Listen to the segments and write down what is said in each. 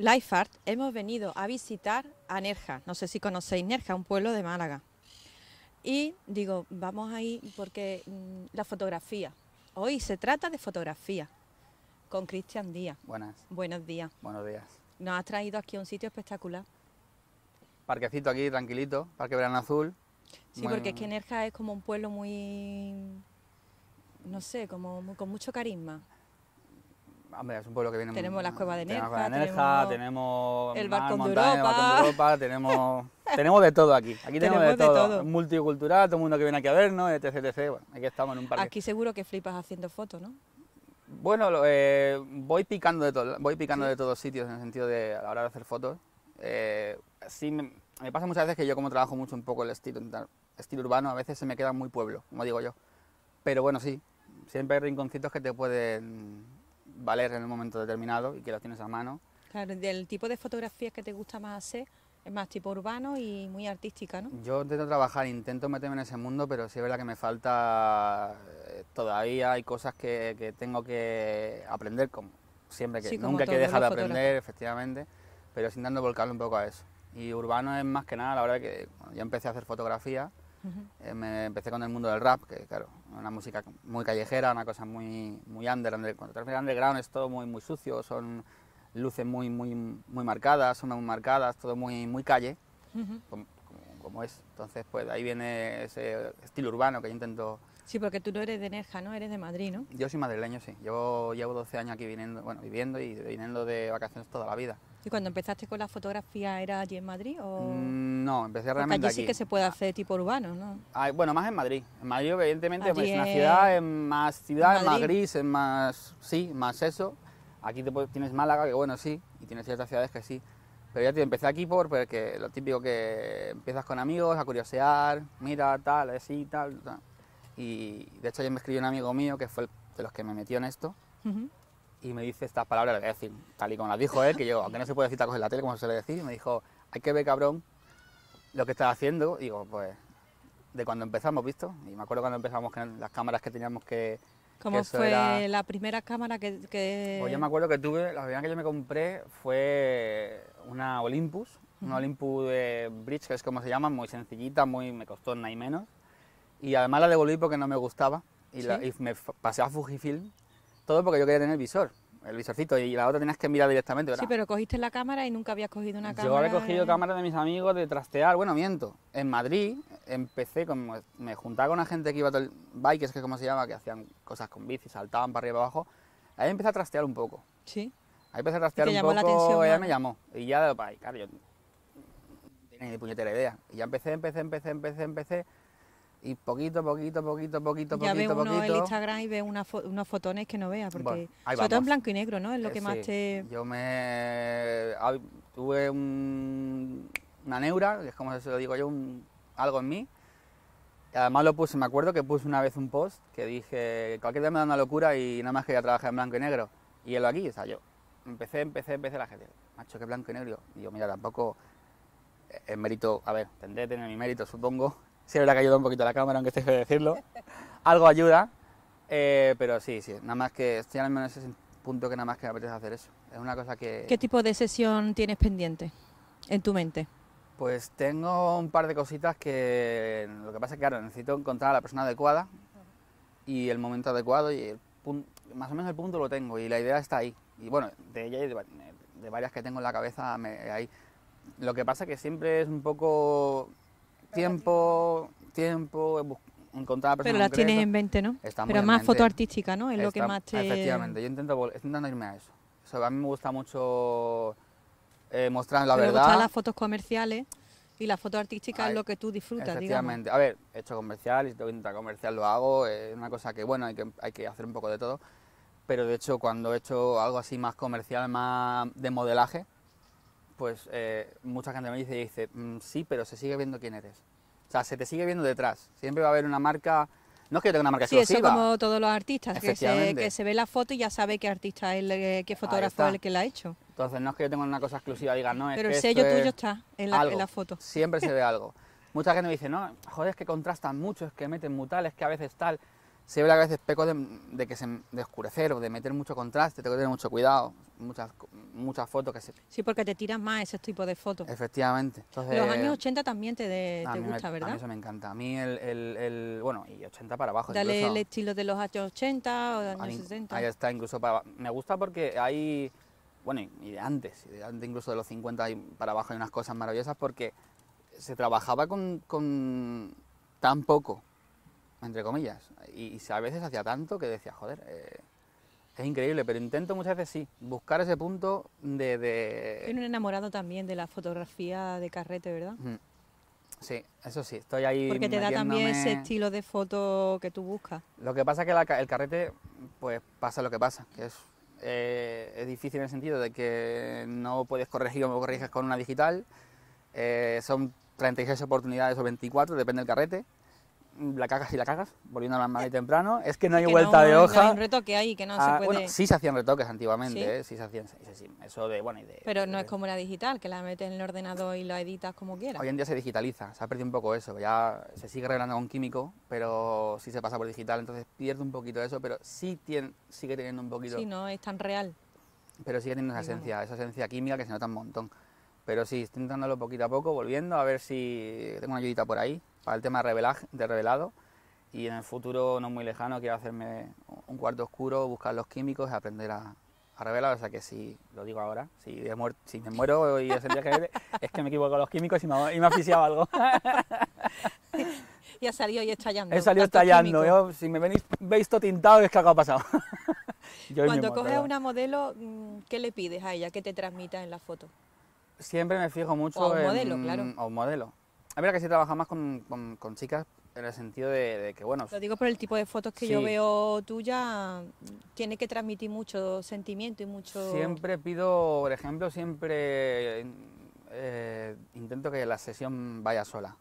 LifeArt hemos venido a visitar a Nerja. No sé si conocéis Nerja, un pueblo de Málaga. Y digo, vamos ahí porque mm, la fotografía. Hoy se trata de fotografía con Cristian Díaz. Buenas. Buenos días. Buenos días. Nos has traído aquí a un sitio espectacular. Parquecito aquí, tranquilito, Parque Verano Azul. Sí, porque es que Nerja es como un pueblo muy, no sé, como con mucho carisma. Hombre, es un pueblo que viene Tenemos las cuevas de Nerja, tenemos, de tenemos, el barco de Europa, tenemos, tenemos de todo aquí. Aquí tenemos, de, todo. Multicultural, todo el mundo que viene aquí a vernos, etc, etc. aquí estamos en un parque. Aquí seguro que flipas haciendo fotos, ¿no? Bueno, eh, voy picando de todo, voy picando de todos sitios en el sentido de a la hora de hacer fotos. Eh, sí, me, pasa muchas veces que yo como trabajo mucho un poco el estilo, estilo urbano, a veces se me queda muy pueblo, como digo yo. Pero bueno, sí, siempre hay rinconcitos que te pueden valer en un momento determinado y que las tienes a mano. Claro, del tipo de fotografías que te gusta más hacer, es más tipo urbano y muy artística, ¿no? Yo intento trabajar, intento meterme en ese mundo, pero sí es verdad que me falta eh, todavía, hay cosas que, que, tengo que aprender, como siempre, que nunca que dejar de aprender, efectivamente, pero sin intentando volcarlo un poco a eso. Y urbano es más que nada, la verdad que ...ya yo empecé a hacer fotografía eh, me empecé con el mundo del rap, que claro, una música muy callejera, una cosa muy, muy under, Cuando te underground es todo muy, muy sucio, son luces muy, muy, muy marcadas, son muy marcadas, todo muy, muy calle, como, es. Entonces, pues ahí viene ese estilo urbano que yo intento... Sí, porque tú no eres de Neja, ¿no? Eres de Madrid, ¿no? Yo soy madrileño, sí. Yo llevo 12 años aquí viniendo, bueno, viviendo y viniendo de vacaciones toda la vida. ¿Y cuando empezaste con la fotografía era allí en Madrid? O... Mm, no, empecé realmente allí aquí. sí que se puede hacer tipo urbano, ¿no? bueno, más en Madrid. En Madrid, evidentemente, pues, es una ciudad, es más ciudad, es más gris, es más. Sí, más eso. Aquí te, tienes Málaga, que bueno, sí, y tienes ciertas ciudades que sí. Pero ya te empecé aquí por porque pues, lo típico que empiezas con amigos a curiosear, mira, tal, así, tal, tal. Y de hecho, ayer me escribió un amigo mío que fue de los que me metió en esto y me dice estas palabras, decir, tal y como las dijo él, que yo, aunque no se puede decir tacos en la tele, como se le decir, y me dijo, hay que ver, cabrón, lo que estás haciendo. Y digo, pues, de cuando empezamos, ¿visto? Y me acuerdo cuando empezamos con las cámaras que teníamos que... ¿Cómo fue la primera cámara que, que, Pues yo me acuerdo que tuve, la primera que yo me compré fue una Olympus, una Olympus Bridge, que es como se llama, muy sencillita, muy me costó nada y menos. Y además la devolví porque no me gustaba y, y me pasé a Fujifilm todo porque yo quería tener el visor, el visorcito, y la otra tenías que mirar directamente, ¿verdad? Sí, pero cogiste la cámara y nunca habías cogido una cámara. Yo había cogido cámaras de mis amigos de trastear, bueno, miento. En Madrid empecé, como me juntaba con una gente que iba todo el bike, es que es como se llama, que hacían cosas con bici, saltaban para arriba y para abajo. Ahí empecé a trastear un poco. Sí. Ahí empecé a trastear un poco, ella me llamó. Y ya, de, claro, yo tenía ni puñetera idea. Y ya empecé, empecé, empecé, empecé, empecé y poquito, poquito, poquito, poquito, poquito, poquito, ve uno el Instagram y ve unos fotones que no veas, porque todo en blanco y negro, ¿no? Es lo eh, que más te... Yo me... tuve un, una neura, es como se lo digo yo, un, algo en mí. además lo puse, me acuerdo que puse una vez un post que dije, cualquier día me da una locura y nada más que ya trabajé en blanco y negro. Y él lo aquí, o sea, yo empecé, empecé, empecé la gente, macho, que blanco y negro. Y yo, mira, tampoco En eh, mérito, a ver, tendré que tener mi mérito, supongo, sí es que un poquito la cámara, aunque estoy feo decirlo. Algo ayuda, eh, pero sí, sí, nada más que estoy al menos en ese punto que nada más que me apetece hacer eso. Es una cosa que... ¿Qué tipo de sesión tienes pendiente en tu mente? Pues tengo un par de cositas que lo que pasa es que claro, necesito encontrar a la persona adecuada y el momento adecuado y más o menos el punto lo tengo y la idea está ahí. Y bueno, de ella y de, varias que tengo en la cabeza me, ahí. Lo que pasa es que siempre es un poco Tiempo, tiempo, encontrar personas Pero las tienes en 20, ¿no? Pero más foto artística, ¿no? Es lo que más te... Efectivamente, yo intento, irme a eso. a mí me gusta mucho eh, mostrar la verdad. Me las fotos comerciales y la foto artística es lo que tú disfrutas, efectivamente. A ver, hecho comercial y si tengo comercial lo hago. Es una cosa que, bueno, hay que, hay que hacer un poco de todo. Pero de hecho, cuando he hecho algo así más comercial, más de modelaje, pues eh, mucha gente me dice, dice, mm, sí, pero se sigue viendo quién eres. O sea, se te sigue viendo detrás. Siempre va a haber una marca... No es que yo tenga una marca exclusiva. Sí, eso como todos los artistas, que se, ve la foto y ya sabe qué artista es, eh, qué fotógrafo es el que la ha hecho. Entonces, no es que yo tenga una cosa exclusiva, diga, no, es Pero el sello tuyo está en la, en la foto. Siempre se ve algo. Mucha gente me dice, no, joder, es que contrastan mucho, es que meten mutales, que a veces tal se ve a veces peco de, que se, de oscurecer o de meter mucho contraste, tengo que tener mucho cuidado, muchas muchas fotos que se... Sí, porque te tiras más ese tipo de fotos. Efectivamente. Los años 80 también te, te gusta, ¿verdad? A mí eso me encanta. A mí el, bueno, y 80 para abajo. Dale el estilo de los años 80 o de los años 60. Ahí está, incluso para... Me gusta porque hay bueno, y de antes, y de antes incluso de los 50 y para abajo hay unas cosas maravillosas porque se trabajaba con, con tan poco entre comillas. Y, a veces hacía tanto que decía, joder, eh, es increíble, pero intento muchas veces sí, buscar ese punto de... de... un enamorado también de la fotografía de carrete, ¿verdad? Sí, eso sí, estoy ahí. Porque te da también ese estilo de foto que tú buscas. Lo que pasa es que el carrete, pues pasa lo que pasa, que eh, es, difícil en el sentido de que no puedes corregir o corriges con una digital. Eh, son 36 oportunidades o 24, depende del carrete la cagas y la cagas, volviendo a la más y eh, temprano, es que no hay vuelta de hoja. No hay un retoque ahí que no ah, se puede... Bueno, sí se hacían retoques antiguamente, ¿Sí? ¿eh? se hacían, eso de, bueno, idea Pero no es como la digital, que la metes en el ordenador y la editas como quieras. Hoy en día se digitaliza, se ha perdido un poco eso, ya se sigue reglando con químico, pero sí se pasa por digital, entonces pierde un poquito eso, pero sí tiene, sigue teniendo un poquito... Sí, no, es tan real. Pero sigue teniendo esa esencia, esa esencia química que se nota un montón. Pero sí, estoy intentándolo poquito a poco, volviendo a ver si tengo una ayudita por ahí, para el tema de revelado y en el futuro no muy lejano quiero hacerme un cuarto oscuro, buscar los químicos y aprender a, revelar. O sea que si, lo digo ahora, si, me muero y es el día que es que me equivoco los químicos y me, y me algo. y ha salido y estallando. He salido estallando. si me veis todo tintado es que algo ha pasado. Cuando coges a una modelo, mm, ¿qué le pides a ella? que te transmita en la foto? Siempre me fijo mucho en, claro. modelo que sí trabaja más con, chicas en el sentido de, que, bueno... Lo digo por el tipo de fotos que yo veo tuya, tiene que transmitir mucho sentimiento y mucho... Siempre pido, por ejemplo, siempre eh, intento que la sesión vaya sola.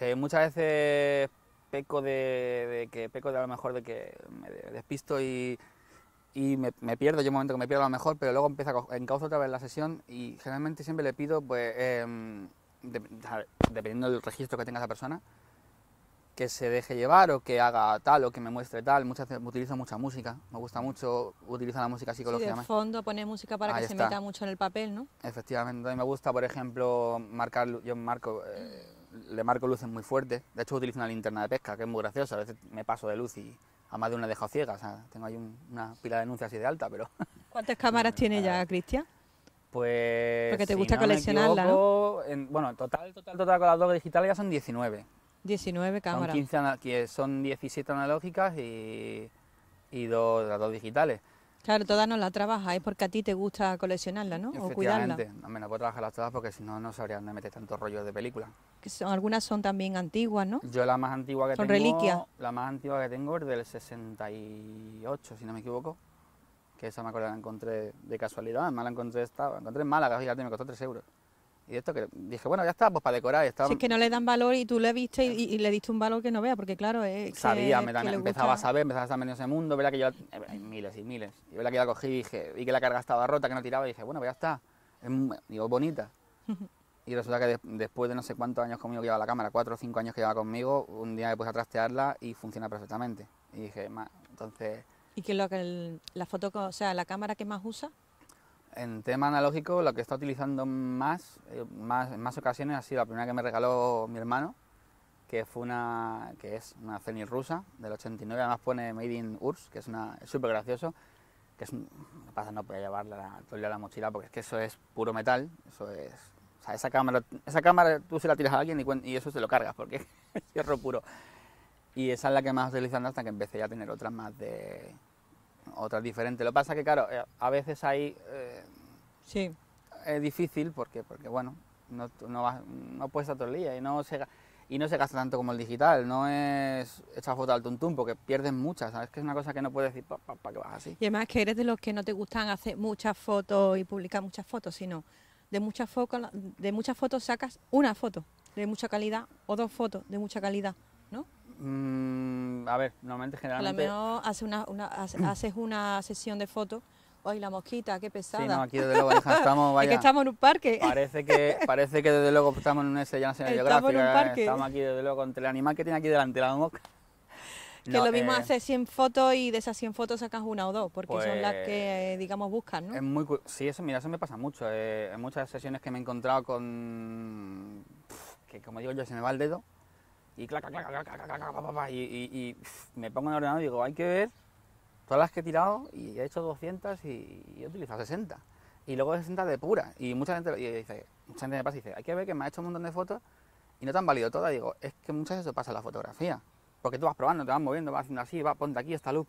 Eh, muchas veces peco de, que peco de a lo mejor de que me despisto y, me, pierdo, yo un momento que me pierdo a lo mejor, pero luego empieza a encauzo otra vez la sesión y generalmente siempre le pido pues em, dependiendo del registro que tenga esa persona, que se deje llevar o que haga tal o que me muestre tal. Muchas utilizo mucha música, me gusta mm. mucho, utilizar la música psicológica. Sí, de fondo poner música para que se meta mucho en el papel, ¿no? Efectivamente, a mí me gusta, por ejemplo, marcar, yo marco, eh, le marco luces muy fuertes. De hecho, utilizo una linterna de pesca, que es muy graciosa. A veces me paso de luz y, a más de una deja ciega. O sea, tengo ahí una pila de denuncias así de alta, pero... ¿Cuántas cámaras tiene ya, eh, Cristian? Pues. Porque te gusta no coleccionarla. bueno, total, total, total, con las dos digitales ya son 19. 19 cámaras. Son, 17 analógicas y, dos, las dos digitales. Claro, todas no las trabajas, es porque a ti te gusta coleccionarla, ¿no? O cuidarla. No me puedo trabajar todas porque si no, no sabría dónde meter tantos rollos de película. algunas son también antiguas, ¿no? Yo la más antigua que tengo... La más antigua que tengo es del 68, si no me equivoco que esa me acuerdo la encontré de casualidad, además la encontré, estaba, encontré en Málaga, fíjate, me costó 3 euros. Y esto que dije, bueno, ya está, pues para decorar. Si es que no le dan valor y tú le viste y, le diste un valor que no vea, porque claro, es Sabía, me empezaba a saber, empezaba a estar ese mundo, que yo, eh, hay miles y miles. Y la que yo la cogí y dije, vi que la carga estaba rota, que no tiraba, y dije, bueno, pues ya está, es, digo, bonita. y resulta que después de no sé cuántos años conmigo que llevaba la cámara, cuatro o cinco años que llevaba conmigo, un día me puse a trastearla y funciona perfectamente. Y dije, entonces ¿Y qué es lo que la foto, sea, la cámara que más usa? En tema analógico, la que está utilizando más, eh, más, en más ocasiones ha sido la primera que me regaló mi hermano, que fue una que es una Zenith rusa del 89, además pone Made in Urs, que es una súper gracioso, que es pasa no puedo llevarla la, a la mochila porque es que eso es puro metal, eso es esa cámara, esa cámara tú se la tiras a alguien y, eso se lo cargas porque es hierro puro. Y esa es la que más utilizando hasta que empecé ya a tener otras más de otras diferentes. Lo que pasa que, claro, eh, a veces ahí eh, es difícil porque, porque bueno, no, no, no puedes estar todo día y no se y no se gasta tanto como el digital, no es echar foto al tuntún, porque pierdes muchas, ¿sabes? Que es una cosa que no puedes decir, ¿para que vas así? Y además que eres de los que no te gustan hacer muchas fotos y publicar muchas fotos, sino de muchas, fotos, de muchas fotos sacas una foto de mucha calidad o dos fotos de mucha calidad, ¿no? Mm, a ver, normalmente generalmente... A lo mejor hace una, haces una sesión de fotos ¡Ay, la mosquita, qué pesada! Sí, no, aquí desde luego estamos, vaya, que estamos en un parque. Parece que, parece que desde luego estamos en un ese, ya Estamos en un eh, parque. Estamos aquí desde luego entre el animal que tiene aquí delante, la mosca. Que lo mismo eh, hace 100 fotos y de esas 100 fotos sacas una o dos, porque son las que, pues, digamos, buscan, ¿no? Es muy, sí, eso, mira, eso me pasa mucho. Eh, en muchas sesiones que me he encontrado con... que como digo yo, se me va el dedo y y, me pongo en el ordenador y digo, hay que ver todas las que he tirado y he hecho 200 y, he utilizado 60. Y luego 60 de pura. Y mucha gente, y dice, mucha gente me pasa y dice, hay que ver que me ha hecho un montón de fotos y no te han valido todas. Digo, es que muchas veces pasa la fotografía. Porque tú vas probando, te vas moviendo, vas haciendo así, vas, ponte aquí esta luz.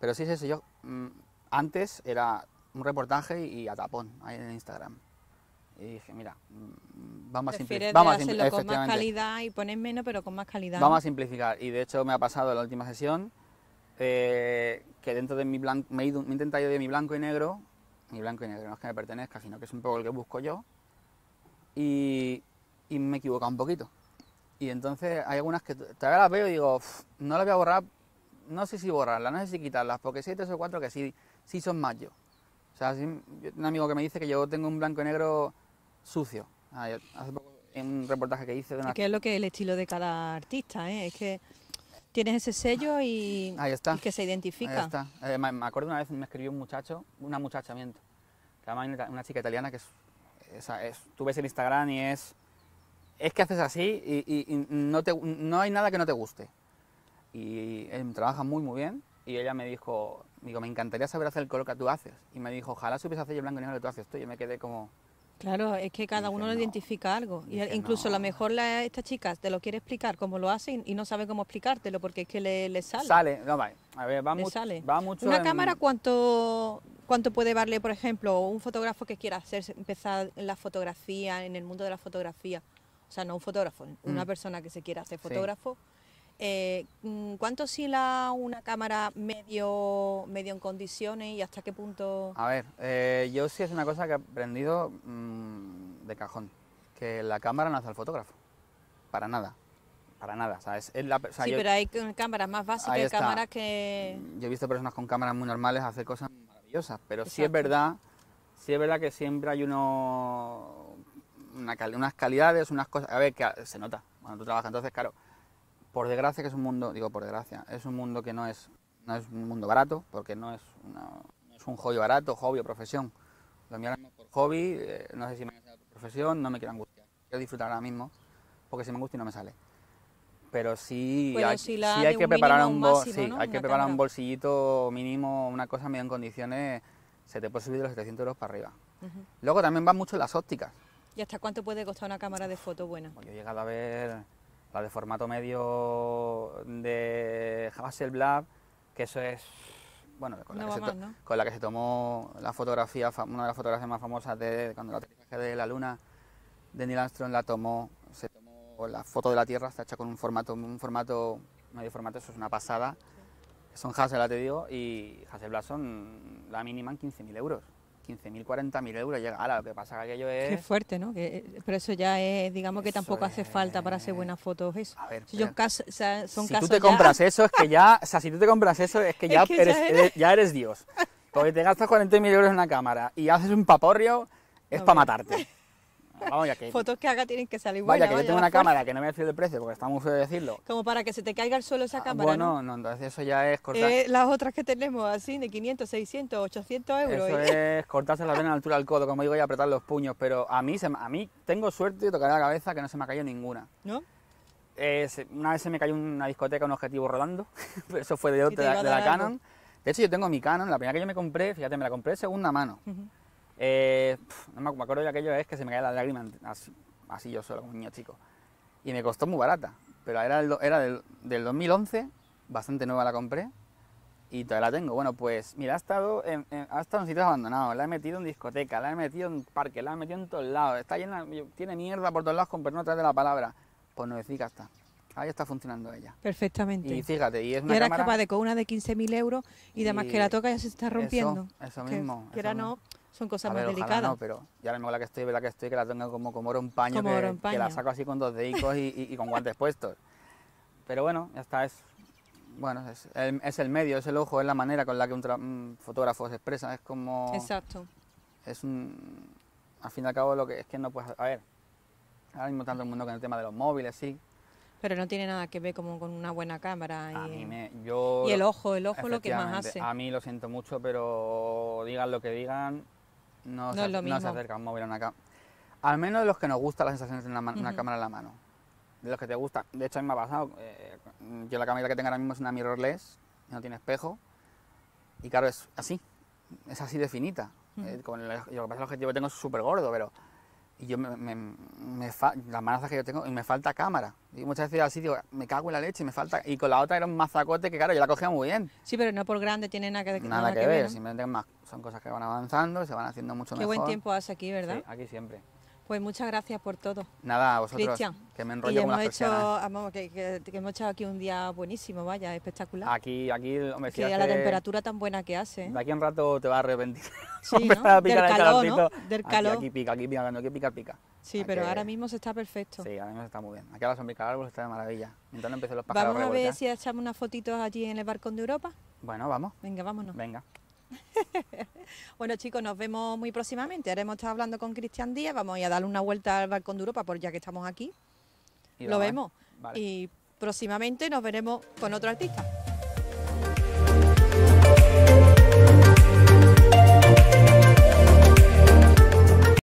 Pero sí es eso. Yo, mm, antes era un reportaje y a tapón ahí en Instagram. Y dije, mira, mm, vamos a simplificar. Vamos a simplificar, con más calidad y poner menos, pero con más calidad. Vamos a simplificar. Y de hecho me ha pasado en la última sesión eh, que dentro de mi blanco, me he, intentado ir de mi blanco y negro, mi blanco y negro no es que me pertenezca, sino que es un poco el que busco yo, y, y me he equivocado un poquito. Y entonces hay algunas que todavía las veo y digo, no las voy a borrar, no sé si borrarlas, no sé si quitarlas, porque si hay tres o cuatro que sí, sí son más yo. O sea, un amigo que me dice que yo tengo un blanco y negro sucio. Ah, hace poco, en un reportaje que hice de una... Es que es lo que el estilo de cada artista, ¿eh? es que tienes ese sello y, que se identifica. Ahí está. Eh, me acuerdo una vez me escribió un muchacho, una muchacha, miento, que además una chica italiana que es, tú ves el Instagram y es, es que haces así y, no, te, no hay nada que no te guste. Y él trabaja muy, muy bien y ella me dijo, digo, me encantaría saber hacer el color que tú haces. Y me dijo, ojalá supieras hacer el blanco y negro que tú haces tú. Y yo me quedé como, Claro, es que cada uno lo identifica algo. Y incluso la lo mejor la, esta chica te lo quiere explicar cómo lo hace y, no sabe cómo explicártelo porque es que le, sale. Sale, no, va, a ver, va, mucho. ¿Una cámara cuánto, cuánto puede darle, por ejemplo, un fotógrafo que quiera empezar en la fotografía, en el mundo de la fotografía? O sea, no un fotógrafo, una mm. persona que se quiera hacer fotógrafo. Eh, mm, ¿Cuánto la una cámara medio, medio en condiciones y hasta qué punto? A ver, eh, yo sí es una cosa que he aprendido mm, de cajón, que la cámara no hace al fotógrafo, para nada. Para nada, Sí, pero hay cámaras más básicas, hay cámaras que... Mm, yo he visto personas con cámaras muy normales hacer cosas maravillosas, pero sí es verdad, sí es verdad que siempre hay uno, unas calidades, unas cosas... A ver, que se nota, cuando tú trabajas, entonces, claro, por desgracia que es un mundo, digo por desgracia, es un mundo que no es, no es un mundo barato, porque no es, no es un hobby barato, hobby o profesión. Lo mío por hobby, eh, no sé si me por profesión, no me quiero angustiar. Quiero disfrutar ahora mismo, porque si me gusta y no me sale. Pero sí, hay, si hay que preparar un, bolsillo hay que preparar un bolsillito mínimo, una cosa medio en condiciones, se te puede subir de los 700 euros para arriba. Luego también van mucho las ópticas. ¿Y hasta cuánto puede costar una cámara de foto buena? Pues yo he llegado a ver la de formato medio de Hasselblad, que eso es, bueno, con, la, que se tomó la fotografía, una de las fotografías más famosas de cuando el aterrizaje de la Luna, de Neil Armstrong la tomó, se tomó la foto de la Tierra, está hecha con un formato, un formato, medio formato, eso es una pasada. Son Hasselblad, te digo, y Hasselblad son la mínima en 15.000 euros. 15.000, 40.000 euros llega. Ahora, lo que pasa que aquello es... Qué fuerte, ¿no? pero eso ya es, digamos que tampoco hace falta para hacer buenas fotos eso. A Yo, si tú te compras eso, es que ya... O sea, si tú te compras eso, es que ya, ya, eres... ya, eres... Dios. Porque te gastas 40.000 euros en una cámara y haces un paporrio, es para matarte. Vamos, ya que... Fotos que haga tienen que salir buenas. Vaya, que yo tengo una cámara que no me refiero el precio porque está muy feo decirlo. Como para que se te caiga al suelo esa ah, cámara, Bueno, ¿no? no, entonces eso ya es cortar... Eh, las otras que tenemos así, de 500, 600, 800 euros. Eso ¿eh? es cortarse la vena la altura del codo, como digo, y apretar los puños. Pero a mí, a mí tengo suerte de tocar la cabeza que no se me ha caído ninguna. ¿No? Eh, una vez se me cayó una discoteca un objetivo rodando, eso fue de, otra de, la Canon. De hecho, yo tengo mi Canon, la primera que yo me compré, fíjate, me la compré de segunda mano. Eh, no me acuerdo de aquello es que se me caía la lágrima así, yo solo, como un niño chico. Y me costó muy barata, pero era, era del, 2011, bastante nueva la compré y todavía la tengo. Bueno, pues mira, ha estado en, ha estado en sitios abandonados, la he metido en discoteca, la he metido en parque, la he metido en todos lados, está llena, tiene mierda por todos lados, con no atrás de la palabra. Pues no decir está. Ahí está funcionando ella. Perfectamente. Y fíjate, y es una y Era capaz de con una de 15.000 euros y, además que la toca ya se está rompiendo. Eso, mismo. Que, era no son cosas a más delicadas. No, pero ya la me la que estoy, la que estoy, que la tengo como, como oro en paño, que, la saco así con dos dedicos y, con guantes puestos. Pero bueno, ya está, es, bueno, es el, medio, es el ojo, es la manera con la que un, fotógrafo se expresa, es como... Exacto. Es un... Al fin y al cabo lo que es que no puedes... A ver, ahora mismo tanto el mundo con el tema de los móviles, sí, pero no tiene nada que ver como con una buena cámara. Y, y el ojo, el ojo lo que más hace. A mí lo siento mucho, pero digan lo que digan, no, se, no acerca un móvil a una cámara. Al menos de los que nos gusta las sensaciones de una, cámara en la mano. De los que te gusta. De hecho, a mí me ha pasado. Eh, yo la cámara que tengo ahora mismo es una mirrorless, no tiene espejo. Y claro, es así. Es así definita, finita. Eh, lo que pasa con el, yo, objetivo tengo es súper gordo, pero y yo me, me, las manazas que yo tengo y me falta cámara. Y muchas veces así digo, me cago en la leche, ...y me falta. Y con la otra era un mazacote que claro, yo la cogía muy bien. Sí, pero no por grande tiene nada que, nada nada que, ver. Simplemente son cosas que van avanzando, se van haciendo mucho mejor. Qué buen tiempo hace aquí, ¿verdad? aquí siempre. Pues muchas gracias por todo. Nada, vosotros, Cristian, que me enrollo y hemos hecho, que, hemos hecho aquí un día buenísimo, vaya, espectacular. Aquí, aquí, hombre, sí, a la temperatura tan buena que hace. ¿eh? De aquí a un rato te vas a arrepentir. Sí, ¿no? del calor, ¿no? Del calor. Aquí, pica, aquí pica, aquí pica, pica. Sí, pero ahora mismo se está perfecto. Sí, ahora mismo se está muy bien. Aquí a la sombra los árbol está de maravilla. Entonces empecé los pájaros Vamos a, ver si echamos unas fotitos allí en el barcón de Europa. Bueno, vamos. Venga, vámonos. Venga. bueno chicos, nos vemos muy próximamente. Ahora hemos estado hablando con Cristian Díaz, vamos a darle una vuelta al balcón de Europa, por ya que estamos aquí. Lo vemos. Y próximamente nos veremos con otro artista.